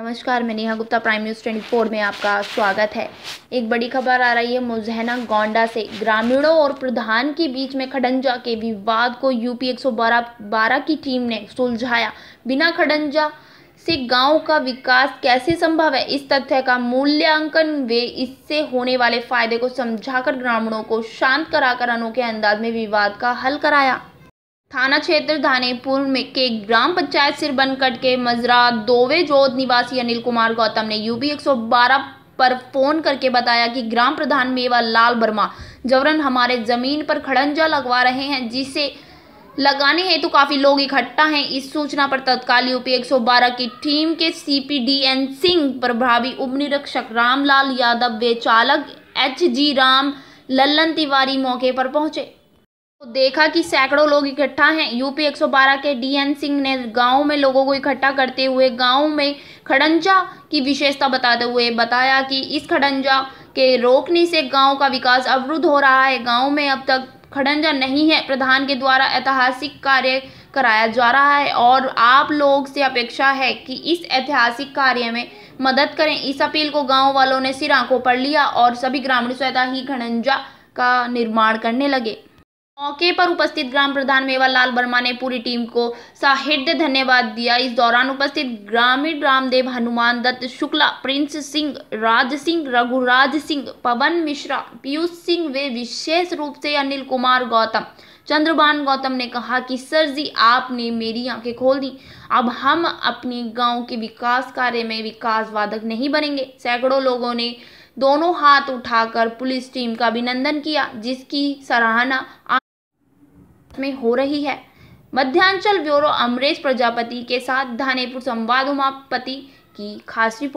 नमस्कार मैं Neha Gupta Prime News twenty four में आपका स्वागत है एक बड़ी खबर आ रही है मुजहना गोंडा से ग्रामीणों और प्रधान के बीच में खडंजा के विवाद को यूपी 112 बारह की टीम ने सुलझाया बिना खडंजा से गांव का विकास कैसे संभव है इस तथ्य का मूल्यांकन वे इससे होने वाले फायदे को समझाकर ग्रामीणों को शांत कराकर अनोखे अंदाज में विवाद का हल कराया थाना क्षेत्र धानेपुर में के ग्राम पंचायत बनकट के मजरा दोवे जोध निवासी अनिल कुमार गौतम ने यूपी 112 पर फोन करके बताया कि ग्राम प्रधान मेवा लाल वर्मा जबरन हमारे जमीन पर खड़ंजा लगवा रहे हैं जिसे लगाने हेतु तो काफ़ी लोग इकट्ठा हैं इस सूचना पर तत्काल यूपी 112 की टीम के सीपीडीएन सिंह प्रभावी उप निरीक्षक रामलाल यादव वे चालक एच जी राम लल्लन तिवारी मौके पर पहुंचे तो देखा कि सैकड़ों लोग इकट्ठा हैं यूपी 112 के डीएन सिंह ने गांव में लोगों को इकट्ठा करते हुए गांव में खड़ंजा की विशेषता बताते हुए बताया कि इस खड़ंजा के रोकने से गांव का विकास अवरुद्ध हो रहा है गांव में अब तक खड़ंजा नहीं है प्रधान के द्वारा ऐतिहासिक कार्य कराया जा रहा है और आप लोग से अपेक्षा है कि इस ऐतिहासिक कार्य में मदद करें इस अपील को गाँव वालों ने सिर आंखों पर लिया और सभी ग्रामीण स्वयं ही खड़ंजा का निर्माण करने लगे मौके पर उपस्थित ग्राम प्रधान मेवालाल वर्मा ने पूरी टीम को साहित्य धन्यवाद दिया इस दौरान उपस्थित ग्रामीण रामदेव हनुमान दत्त शुक्ला प्रिंस सिंह राज सिंह रघुराज सिंह पवन मिश्रा पीयूष सिंह वे विशेष रूप से अनिल कुमार गौतम चंद्रबान गौतम ने कहा कि सर जी आपने मेरी आंखें खोल दी अब हम अपने गांव के विकास कार्य में विकास वादक नहीं बनेंगे सैकड़ों लोगों ने दोनों हाथ उठाकर पुलिस टीम का अभिनंदन किया जिसकी सराहना में हो रही है मध्यांचल ब्यूरो अमरेश प्रजापति के साथ धानेपुर संवाद उमापति की खास रिपोर्ट